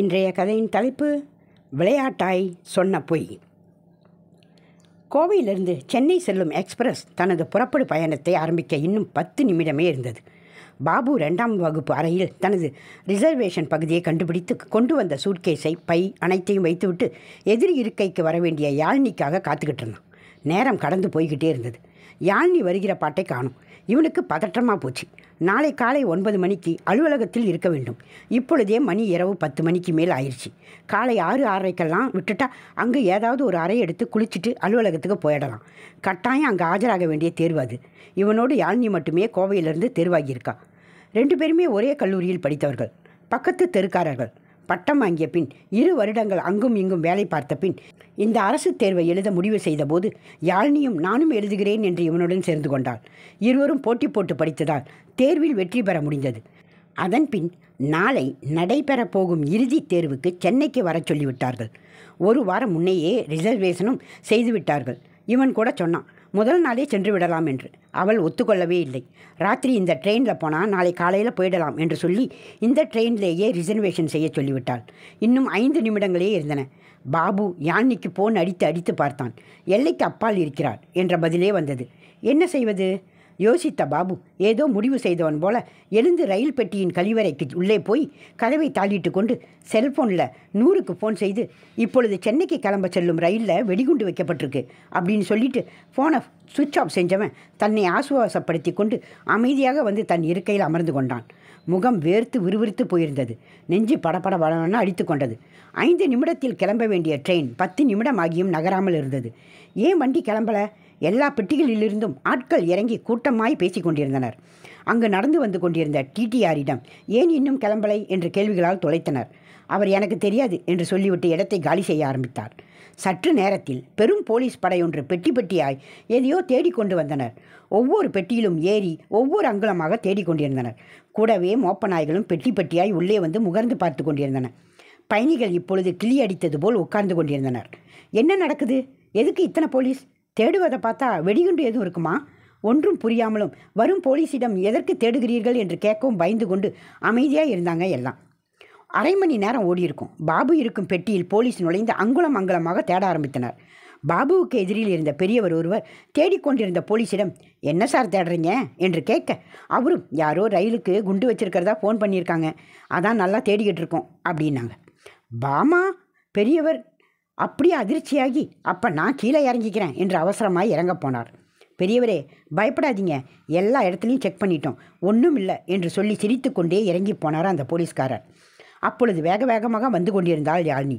இன்றைய கதையின் தலைப்பு விளையாட்டாய் சொன்ன பொய் கோவையிலிருந்து சென்னை செல்லும் எக்ஸ்பிரஸ் தனது புறப்படு பயணத்தை ஆரம்பிக்க இன்னும் பத்து நிமிடமே இருந்தது பாபு ரெண்டாம் வகுப்பு அறையில் தனது ரிசர்வேஷன் பகுதியை கண்டுபிடித்து கொண்டு வந்த சூட்கேஸை பை அனைத்தையும் வைத்துவிட்டு எதிரி இருக்கைக்கு வர வேண்டிய யாழ்னிக்காக காத்துக்கிட்டு இருந்தான் நேரம் கடந்து போய்கிட்டே இருந்தது யாழ்னி வருகிற பாட்டை காணும் இவனுக்கு பதற்றமாக போச்சு நாளை காலை ஒன்பது மணிக்கு அலுவலகத்தில் இருக்க வேண்டும் இப்பொழுதே மணி இரவு பத்து மணிக்கு மேல் ஆயிடுச்சு காலை ஆறு ஆறரைக்கெல்லாம் விட்டுட்டா அங்கே ஏதாவது ஒரு அறை எடுத்து குளிச்சுட்டு அலுவலகத்துக்கு போயிடலாம் கட்டாயம் அங்கே ஆஜராக வேண்டிய தேர்வு அது இவனோடு யாழ்னி மட்டுமே கோவையிலிருந்து தேர்வாகியிருக்கா ரெண்டு பேருமே ஒரே கல்லூரியில் படித்தவர்கள் பக்கத்து தெருக்காரர்கள் பட்டம் வாங்கிய பின் இரு வருடங்கள் அங்கும் இங்கும் வேலை பார்த்த பின் இந்த அரசு தேர்வை எழுத முடிவு செய்தபோது யாழ்னியும் நானும் எழுதுகிறேன் என்று இவனுடன் சேர்ந்து கொண்டாள் இருவரும் போட்டி போட்டு படித்ததால் தேர்வில் வெற்றி பெற முடிந்தது அதன்பின் நாளை நடைபெறப் போகும் இறுதி தேர்வுக்கு சென்னைக்கு வரச் சொல்லிவிட்டார்கள் ஒரு வாரம் முன்னையே ரிசர்வேஷனும் செய்துவிட்டார்கள் இவன் கூட சொன்னான் முதல் நாளே சென்று விடலாம் என்று அவள் ஒத்துக்கொள்ளவே இல்லை ராத்திரி இந்த ட்ரெயினில் போனால் நாளை காலையில் போயிடலாம் என்று சொல்லி இந்த ட்ரெயின்லேயே ரிசர்வேஷன் செய்ய சொல்லிவிட்டாள் இன்னும் ஐந்து நிமிடங்களே இருந்தன பாபு யானைக்கு போன் அடித்து அடித்து பார்த்தான் எல்லைக்கு அப்பால் இருக்கிறார் என்ற பதிலே வந்தது என்ன செய்வது யோசித்த பாபு ஏதோ முடிவு செய்தவன் போல எழுந்து ரயில் பெட்டியின் கழிவறைக்கு உள்ளே போய் கதவை தாளிட்டு கொண்டு செல்போனில் நூறுக்கு ஃபோன் செய்து இப்பொழுது சென்னைக்கு கிளம்ப செல்லும் ரயிலில் வெடிகுண்டு வைக்கப்பட்டிருக்கு அப்படின்னு சொல்லிட்டு ஃபோனை சுவிட்ச் ஆஃப் செஞ்சவன் தன்னை ஆசுவாசப்படுத்தி கொண்டு அமைதியாக வந்து தன் இருக்கையில் அமர்ந்து கொண்டான் முகம் வேர்த்து விறுவிறுத்து போயிருந்தது நெஞ்சு படபட படம்னு அடித்து கொண்டது ஐந்து நிமிடத்தில் கிளம்ப வேண்டிய ட்ரெயின் பத்து நிமிடம் ஆகியும் நகராமல் இருந்தது ஏன் வண்டி கிளம்பலை எல்லா பெட்டிகளிலிருந்தும் ஆட்கள் இறங்கி கூட்டமாய் பேசிக் கொண்டிருந்தனர் அங்கு நடந்து வந்து கொண்டிருந்த டிடிஆரிடம் ஏன் இன்னும் கிளம்பலை என்று கேள்விகளால் தொலைத்தனர் அவர் எனக்கு தெரியாது என்று சொல்லிவிட்டு இடத்தை காலி செய்ய ஆரம்பித்தார் சற்று நேரத்தில் பெரும் போலீஸ் படையொன்று பெட்டி பெட்டியாய் எதையோ தேடிக்கொண்டு வந்தனர் ஒவ்வொரு பெட்டியிலும் ஏறி ஒவ்வொரு அங்குலமாக தேடிக்கொண்டிருந்தனர் கூடவே மோப்ப நாய்களும் பெட்டி பெட்டியாய் உள்ளே வந்து முகர்ந்து பார்த்து கொண்டிருந்தன பயணிகள் இப்பொழுது கிளி அடித்தது போல் உட்கார்ந்து கொண்டிருந்தனர் என்ன நடக்குது எதுக்கு இத்தனை போலீஸ் தேடுவதை பார்த்தா வெடிகுண்டு எதுவும் இருக்குமா ஒன்றும் புரியாமலும் வரும் போலீஸிடம் எதற்கு தேடுகிறீர்கள் என்று கேட்கவும் பயந்து கொண்டு அமைதியாக இருந்தாங்க எல்லாம் அரை மணி நேரம் ஓடியிருக்கும் பாபு இருக்கும் பெட்டியில் போலீஸ் நுழைந்து அங்குலம் அங்குலமாக தேட ஆரம்பித்தனர் பாபுவுக்கு எதிரில் இருந்த பெரியவர் ஒருவர் தேடிக்கொண்டிருந்த போலீஸிடம் என்ன சார் தேடுறீங்க என்று கேட்க அவரும் யாரோ ரயிலுக்கு குண்டு வச்சிருக்கிறதா ஃபோன் பண்ணியிருக்காங்க அதான் நல்லா தேடிக்கிட்டு இருக்கோம் அப்படின்னாங்க பாமா பெரியவர் அப்படியே அதிர்ச்சியாகி அப்போ நான் கீழே இறங்கிக்கிறேன் என்று அவசரமாய் இறங்க போனார் பெரியவரே பயப்படாதீங்க எல்லா இடத்துலையும் செக் பண்ணிட்டோம் ஒன்றும் இல்லை என்று சொல்லி சிரித்து கொண்டே இறங்கி போனார் அந்த போலீஸ்காரர் அப்பொழுது வேக வேகமாக வந்து கொண்டிருந்தாள் யாழ்னி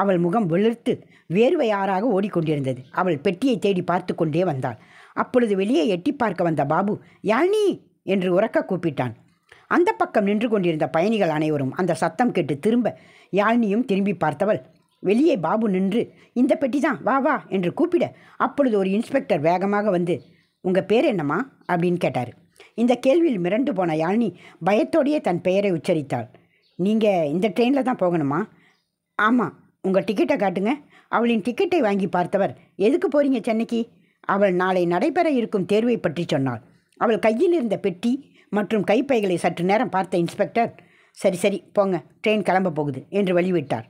அவள் முகம் வெளுத்து வேர்வை ஓடிக்கொண்டிருந்தது அவள் பெட்டியை தேடி பார்த்து கொண்டே வந்தாள் அப்பொழுது வெளியே எட்டி பார்க்க வந்த பாபு யாழ்னி என்று உறக்க கூப்பிட்டான் அந்த பக்கம் நின்று கொண்டிருந்த பயணிகள் அனைவரும் அந்த சத்தம் கேட்டு திரும்ப யாழ்னியும் திரும்பி பார்த்தவள் வெளியே பாபு நின்று இந்த பெட்டி தான் வா வா என்று கூப்பிட அப்பொழுது ஒரு இன்ஸ்பெக்டர் வேகமாக வந்து உங்கள் பேர் என்னம்மா அப்படின்னு கேட்டார் இந்த கேள்வியில் மிரண்டு போன யாழ்னி பயத்தோடையே தன் பெயரை உச்சரித்தாள் நீங்கள் இந்த ட்ரெயினில் தான் போகணுமா ஆமாம் உங்கள் டிக்கெட்டை காட்டுங்க அவளின் டிக்கெட்டை வாங்கி பார்த்தவர் எதுக்கு போகிறீங்க சென்னைக்கு அவள் நாளை நடைபெற இருக்கும் தேர்வை பற்றி சொன்னாள் அவள் கையில் இருந்த பெட்டி மற்றும் கைப்பைகளை சற்று நேரம் பார்த்த இன்ஸ்பெக்டர் சரி சரி போங்க ட்ரெயின் கிளம்ப போகுது என்று வழிவிட்டார்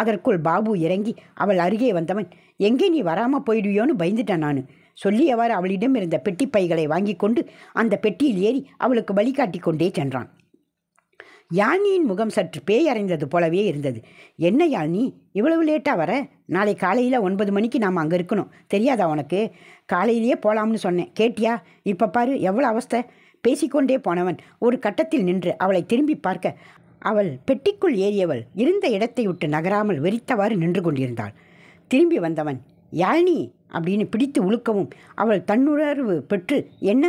அதற்குள் பாபு இறங்கி அவள் அருகே வந்தவன் எங்கே நீ வராமல் போயிடுவியோன்னு பயந்துட்டேன் நான் சொல்லியவாறு அவளிடம் இருந்த பெட்டி பைகளை வாங்கி கொண்டு அந்த பெட்டியில் ஏறி அவளுக்கு வழிகாட்டி கொண்டே சென்றான் யானியின் முகம் சற்று பேய் அறைந்தது போலவே இருந்தது என்ன யானி இவ்வளவு லேட்டாக வர நாளை காலையில் ஒன்பது மணிக்கு நாம் அங்கே இருக்கணும் தெரியாதா உனக்கு காலையிலேயே போகலாம்னு சொன்னேன் கேட்டியா இப்போ பாரு எவ்வளோ அவஸ்தை பேசிக்கொண்டே போனவன் ஒரு கட்டத்தில் நின்று அவளை திரும்பி பார்க்க அவள் பெட்டிக்குள் ஏறியவள் இருந்த இடத்தை விட்டு நகராமல் வெறித்தவாறு நின்று கொண்டிருந்தாள் திரும்பி வந்தவன் யாழ்னி அப்படின்னு பிடித்து உழுக்கவும் அவள் தன்னுணர்வு பெற்று என்ன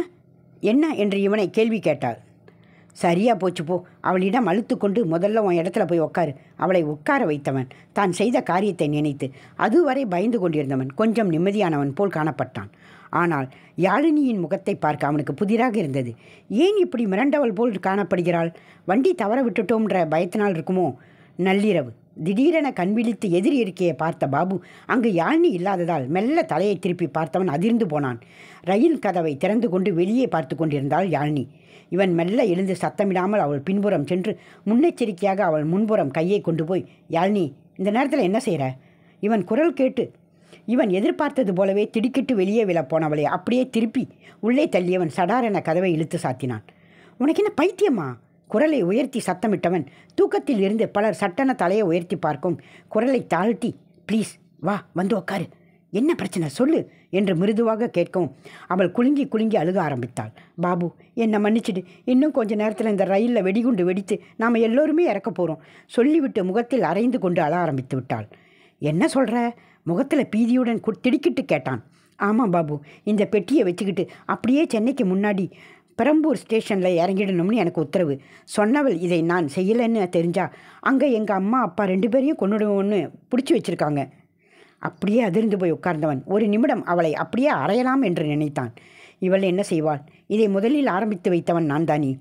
என்ன என்று இவனை கேள்வி கேட்டாள் சரியாக போச்சு போ அவளிடம் அழுத்து கொண்டு முதல்ல உன் இடத்துல போய் உட்காரு அவளை உட்கார வைத்தவன் தான் செய்த காரியத்தை நினைத்து அதுவரை பயந்து கொண்டிருந்தவன் கொஞ்சம் நிம்மதியானவன் போல் காணப்பட்டான் ஆனால் யாழினியின் முகத்தை பார்க்க அவனுக்கு புதிராக இருந்தது ஏன் இப்படி மிரண்டவள் போல் காணப்படுகிறாள் வண்டி தவற விட்டுட்டோம்ன்ற பயத்தினால் இருக்குமோ நள்ளிரவு திடீரென கண்விழித்து எதிரி இருக்கையை பார்த்த பாபு அங்கு யாழ்னி இல்லாததால் மெல்ல தலையை திருப்பி பார்த்தவன் அதிர்ந்து போனான் ரயில் கதவை திறந்து கொண்டு வெளியே பார்த்து கொண்டிருந்தாள் யாழ்னி இவன் மெல்ல எழுந்து சத்தமிடாமல் அவள் பின்புறம் சென்று முன்னெச்சரிக்கையாக அவள் முன்புறம் கையை கொண்டு போய் யாழ்னி இந்த நேரத்தில் என்ன செய்கிற இவன் குரல் கேட்டு இவன் எதிர்பார்த்தது போலவே திடுக்கிட்டு வெளியே விழப்போனவளை அப்படியே திருப்பி உள்ளே தள்ளியவன் சடாரென கதவை இழுத்து சாத்தினான் உனக்கு என்ன பைத்தியமா குரலை உயர்த்தி சத்தமிட்டவன் தூக்கத்தில் இருந்து பலர் சட்டன தலையை உயர்த்தி பார்க்கும் குரலை தாழ்த்தி ப்ளீஸ் வா வந்து உக்காரு என்ன பிரச்சனை சொல்லு என்று மிருதுவாக கேட்கவும் அவள் குலுங்கி குலுங்கி அழுக ஆரம்பித்தாள் பாபு என்னை மன்னிச்சிடு இன்னும் கொஞ்ச நேரத்தில் இந்த ரயிலில் வெடிகுண்டு வெடித்து நாம் எல்லோருமே இறக்க போகிறோம் சொல்லிவிட்டு முகத்தில் அரைந்து கொண்டு அழ ஆரம்பித்து விட்டாள் என்ன சொல்கிற முகத்தில் பீதியுடன் திடுக்கிட்டு கேட்டான் ஆமாம் பாபு இந்த பெட்டியை வச்சுக்கிட்டு அப்படியே சென்னைக்கு முன்னாடி பெரம்பூர் ஸ்டேஷனில் இறங்கிடணும்னு எனக்கு உத்தரவு சொன்னவள் இதை நான் செய்யலைன்னு தெரிஞ்சா அங்கே எங்கள் அம்மா அப்பா ரெண்டு பேரையும் கொண்டுடுவோம்னு பிடிச்சி வச்சுருக்காங்க அப்படியே அதிர்ந்து போய் உட்கார்ந்தவன் ஒரு நிமிடம் அவளை அப்படியே அறையலாம் என்று நினைத்தான் இவள் என்ன செய்வாள் இதை முதலில் ஆரம்பித்து வைத்தவன் நான் தானே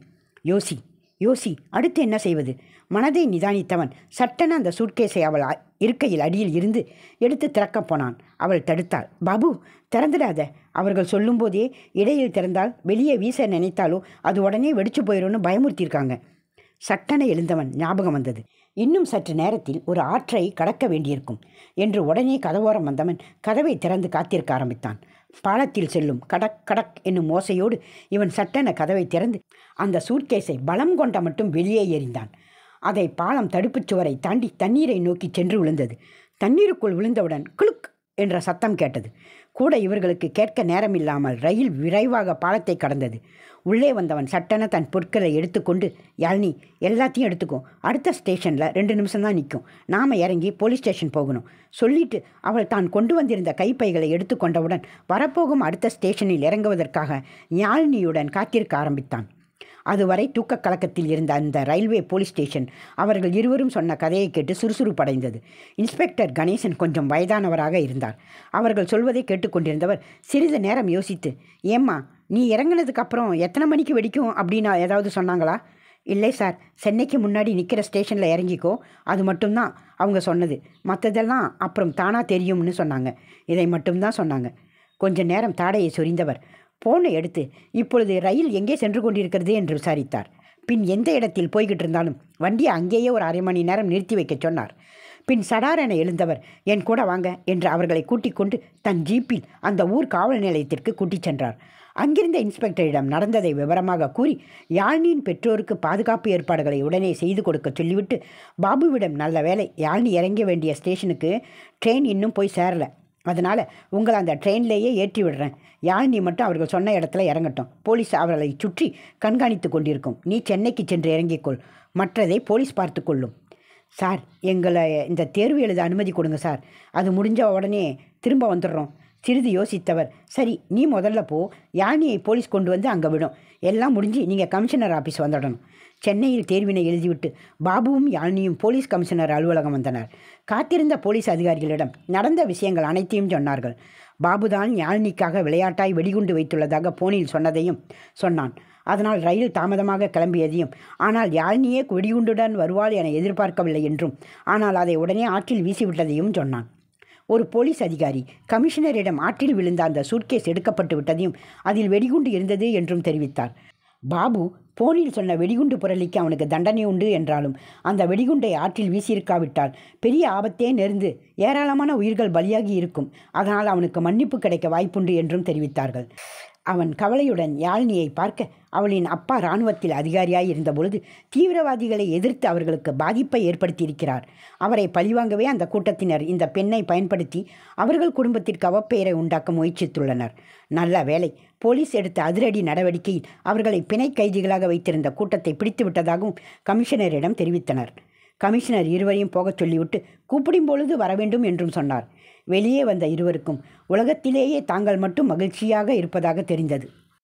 யோசி யோசி அடுத்து என்ன செய்வது மனதை நிதானித்தவன் சட்டன அந்த சூட்கேஸை அவள் இருக்கையில் அடியில் இருந்து எடுத்து திறக்கப் போனான் அவள் தடுத்தாள் பாபு திறந்துடாத அவர்கள் சொல்லும்போதே இடையில் திறந்தால் வெளியே வீச நினைத்தாலோ அது உடனே வெடிச்சு போயிடும்னு பயமுறுத்தியிருக்காங்க சட்டென எழுந்தவன் ஞாபகம் வந்தது இன்னும் சற்று நேரத்தில் ஒரு ஆற்றை கடக்க வேண்டியிருக்கும் என்று உடனே கதவோரம் வந்தவன் கதவை திறந்து காத்திருக்க ஆரம்பித்தான் பாலத்தில் செல்லும் கடக் கடக் என்னும் ஓசையோடு இவன் சட்டென கதவை திறந்து அந்த சூட்கேஸை பலம் கொண்ட மட்டும் வெளியே எறிந்தான் அதை பாலம் தடுப்புச் சுவரை தாண்டி தண்ணீரை நோக்கி சென்று விழுந்தது தண்ணீருக்குள் விழுந்தவுடன் குளுக் என்ற சத்தம் கேட்டது கூட இவர்களுக்கு கேட்க நேரமில்லாமல் ரயில் விரைவாக பாலத்தை கடந்தது உள்ளே வந்தவன் சட்டென தன் பொருட்களை எடுத்துக்கொண்டு யாழ்னி எல்லாத்தையும் எடுத்துக்கோ அடுத்த ஸ்டேஷனில் ரெண்டு நிமிஷம் தான் நிற்கும் நாம் இறங்கி போலீஸ் ஸ்டேஷன் போகணும் சொல்லிட்டு அவள் தான் கொண்டு வந்திருந்த கைப்பைகளை எடுத்துக்கொண்டவுடன் வரப்போகும் அடுத்த ஸ்டேஷனில் இறங்குவதற்காக யாழ்னியுடன் காத்திருக்க ஆரம்பித்தான் அதுவரை தூக்கக் கலக்கத்தில் இருந்த அந்த ரயில்வே போலீஸ் ஸ்டேஷன் அவர்கள் இருவரும் சொன்ன கதையை கேட்டு சுறுசுறுப்படைந்தது இன்ஸ்பெக்டர் கணேசன் கொஞ்சம் வயதானவராக இருந்தார் அவர்கள் சொல்வதை கேட்டுக்கொண்டிருந்தவர் சிறிது நேரம் யோசித்து ஏம்மா நீ இறங்கினதுக்கு அப்புறம் எத்தனை மணிக்கு வெடிக்கும் அப்படின்னு ஏதாவது சொன்னாங்களா இல்லை சார் சென்னைக்கு முன்னாடி நிற்கிற ஸ்டேஷனில் இறங்கிக்கோ அது மட்டும்தான் அவங்க சொன்னது மற்றதெல்லாம் அப்புறம் தானாக தெரியும்னு சொன்னாங்க இதை மட்டும்தான் சொன்னாங்க கொஞ்ச நேரம் தாடையை சொரிந்தவர் போனை எடுத்து இப்பொழுது ரயில் எங்கே சென்று கொண்டிருக்கிறது என்று விசாரித்தார் பின் எந்த இடத்தில் போய்கிட்டு இருந்தாலும் வண்டியை அங்கேயே ஒரு அரை மணி நேரம் நிறுத்தி வைக்கச் சொன்னார் பின் சடாரென எழுந்தவர் என் கூட வாங்க என்று அவர்களை கூட்டிக் கொண்டு தன் ஜீப்பில் அந்த ஊர் காவல் நிலையத்திற்கு கூட்டிச் சென்றார் அங்கிருந்த இன்ஸ்பெக்டரிடம் நடந்ததை விவரமாக கூறி யாழ்னியின் பெற்றோருக்கு பாதுகாப்பு ஏற்பாடுகளை உடனே செய்து கொடுக்க சொல்லிவிட்டு பாபுவிடம் நல்ல வேலை யாழ்னி இறங்க வேண்டிய ஸ்டேஷனுக்கு ட்ரெயின் இன்னும் போய் சேரலை அதனால் உங்களை அந்த ட்ரெயின்லேயே ஏற்றி விடுறேன் நீ மட்டும் அவர்கள் சொன்ன இடத்துல இறங்கட்டும் போலீஸ் அவர்களை சுற்றி கண்காணித்து கொண்டிருக்கும் நீ சென்னைக்கு சென்று இறங்கிக்கொள் மற்றதை போலீஸ் பார்த்து கொள்ளும் சார் எங்களை இந்த தேர்வு எழுத அனுமதி கொடுங்க சார் அது முடிஞ்ச உடனே திரும்ப வந்துடுறோம் சிறிது யோசித்தவர் சரி நீ முதல்ல போ யானையை போலீஸ் கொண்டு வந்து அங்கே விடும் எல்லாம் முடிஞ்சு நீங்கள் கமிஷனர் ஆஃபீஸ் வந்துடணும் சென்னையில் தேர்வினை எழுதிவிட்டு பாபுவும் யானியும் போலீஸ் கமிஷனர் அலுவலகம் வந்தனர் காத்திருந்த போலீஸ் அதிகாரிகளிடம் நடந்த விஷயங்கள் அனைத்தையும் சொன்னார்கள் பாபுதான் யாழினிக்காக விளையாட்டாய் வெடிகுண்டு வைத்துள்ளதாக போனில் சொன்னதையும் சொன்னான் அதனால் ரயில் தாமதமாக கிளம்பியதையும் ஆனால் யாழினியே வெடிகுண்டுடன் வருவாள் என எதிர்பார்க்கவில்லை என்றும் ஆனால் அதை உடனே ஆற்றில் வீசிவிட்டதையும் சொன்னான் ஒரு போலீஸ் அதிகாரி கமிஷனரிடம் ஆற்றில் விழுந்த அந்த சூட்கேஸ் எடுக்கப்பட்டு விட்டதையும் அதில் வெடிகுண்டு இருந்தது என்றும் தெரிவித்தார் பாபு போனில் சொன்ன வெடிகுண்டு புரளிக்கு அவனுக்கு தண்டனை உண்டு என்றாலும் அந்த வெடிகுண்டை ஆற்றில் வீசியிருக்காவிட்டால் பெரிய ஆபத்தே நெருந்து ஏராளமான உயிர்கள் பலியாகி இருக்கும் அதனால் அவனுக்கு மன்னிப்பு கிடைக்க வாய்ப்புண்டு என்றும் தெரிவித்தார்கள் அவன் கவலையுடன் யாழினியை பார்க்க அவளின் அப்பா இராணுவத்தில் அதிகாரியாய் இருந்தபொழுது தீவிரவாதிகளை எதிர்த்து அவர்களுக்கு பாதிப்பை ஏற்படுத்தியிருக்கிறார் அவரை பழிவாங்கவே அந்த கூட்டத்தினர் இந்த பெண்ணை பயன்படுத்தி அவர்கள் குடும்பத்திற்கு அவப்பெயரை உண்டாக்க முயற்சித்துள்ளனர் நல்ல வேலை போலீஸ் எடுத்த அதிரடி நடவடிக்கையில் அவர்களை பிணை கைதிகளாக வைத்திருந்த கூட்டத்தை பிடித்து விட்டதாகவும் கமிஷனரிடம் தெரிவித்தனர் கமிஷனர் இருவரையும் போகச் சொல்லிவிட்டு கூப்பிடும் பொழுது வரவேண்டும் என்றும் சொன்னார் வெளியே வந்த இருவருக்கும் உலகத்திலேயே தாங்கள் மட்டும் மகிழ்ச்சியாக இருப்பதாக தெரிந்தது